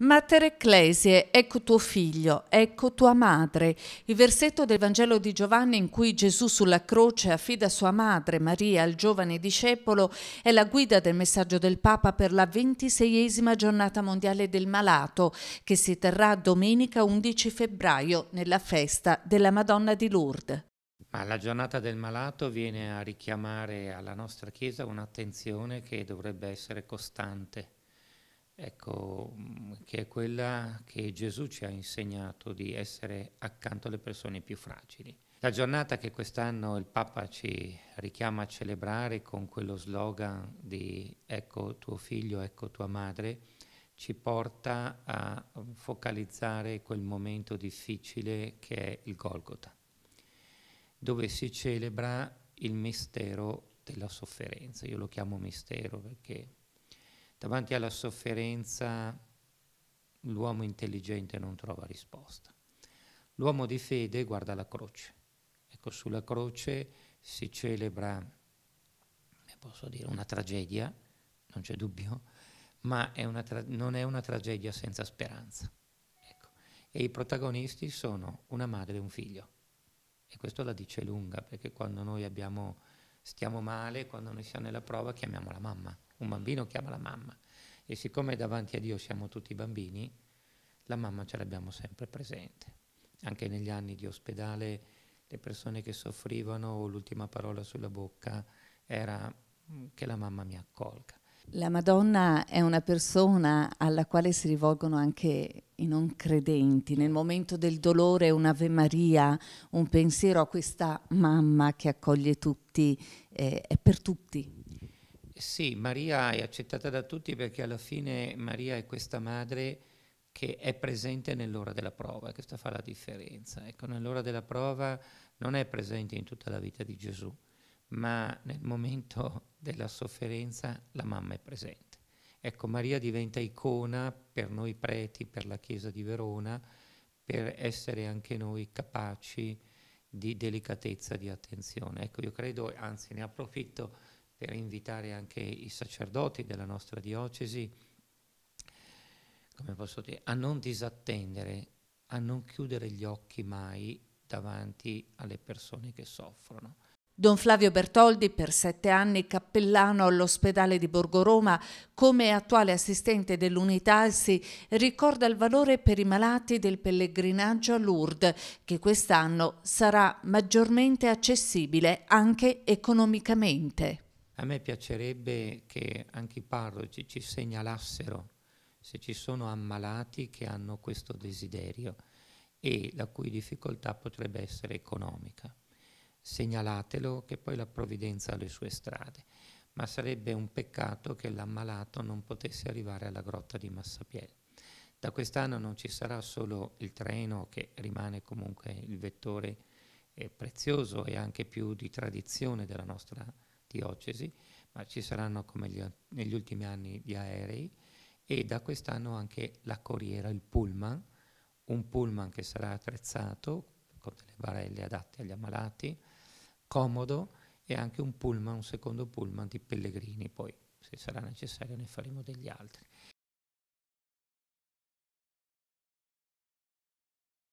Mater Ecclesie, ecco tuo figlio, ecco tua madre. Il versetto del Vangelo di Giovanni in cui Gesù sulla croce affida sua madre Maria al giovane discepolo è la guida del messaggio del Papa per la ventiseiesima giornata mondiale del malato che si terrà domenica 11 febbraio nella festa della Madonna di Lourdes. Ma la giornata del malato viene a richiamare alla nostra Chiesa un'attenzione che dovrebbe essere costante ecco, mm, che è quella che Gesù ci ha insegnato di essere accanto alle persone più fragili. La giornata che quest'anno il Papa ci richiama a celebrare con quello slogan di ecco tuo figlio, ecco tua madre, ci porta a focalizzare quel momento difficile che è il Golgota, dove si celebra il mistero della sofferenza. Io lo chiamo mistero perché Davanti alla sofferenza l'uomo intelligente non trova risposta. L'uomo di fede guarda la croce. Ecco, sulla croce si celebra, posso dire, una tragedia, non c'è dubbio, ma è tra- non è una tragedia senza speranza. Ecco. E i protagonisti sono una madre e un figlio. E questo la dice lunga, perché quando noi abbiamo, stiamo male, quando noi siamo nella prova, chiamiamo la mamma un bambino chiama la mamma e siccome davanti a Dio siamo tutti bambini, la mamma ce l'abbiamo sempre presente. Anche negli anni di ospedale le persone che soffrivano, l'ultima parola sulla bocca era mm, che la mamma mi accolga. La Madonna è una persona alla quale si rivolgono anche i non credenti. Nel momento del dolore un'Ave Maria, un pensiero a questa mamma che accoglie tutti, eh, è per tutti, sì, Maria è accettata da tutti perché alla fine Maria è questa madre che è presente nell'ora della prova, questa fa la differenza. Ecco, nell'ora della prova non è presente in tutta la vita di Gesù, ma nel momento della sofferenza la mamma è presente. Ecco, Maria diventa icona per noi preti, per la Chiesa di Verona, per essere anche noi capaci di delicatezza, di attenzione. Ecco, io credo, anzi ne approfitto per invitare anche i sacerdoti della nostra diocesi, come posso dire, a non disattendere, a non chiudere gli occhi mai davanti alle persone che soffrono. Don Flavio Bertoldi, per sette anni cappellano all'ospedale di Borgo Roma, come attuale assistente dell'unità ALSI, ricorda il valore per i malati del pellegrinaggio a Lourdes, che quest'anno sarà maggiormente accessibile anche economicamente. A me piacerebbe che anche i parroci ci segnalassero se ci sono ammalati che hanno questo desiderio e la cui difficoltà potrebbe essere economica. Segnalatelo che poi la provvidenza ha le sue strade, ma sarebbe un peccato che l'ammalato non potesse arrivare alla grotta di Massapiel. Da quest'anno non ci sarà solo il treno che rimane comunque il vettore eh, prezioso e anche più di tradizione della nostra città, diocesi, ma ci saranno come gli, negli ultimi anni gli aerei e da quest'anno anche la corriera, il pullman, un pullman che sarà attrezzato con delle barelle adatte agli ammalati, comodo e anche un pullman, un secondo pullman di pellegrini, poi se sarà necessario ne faremo degli altri.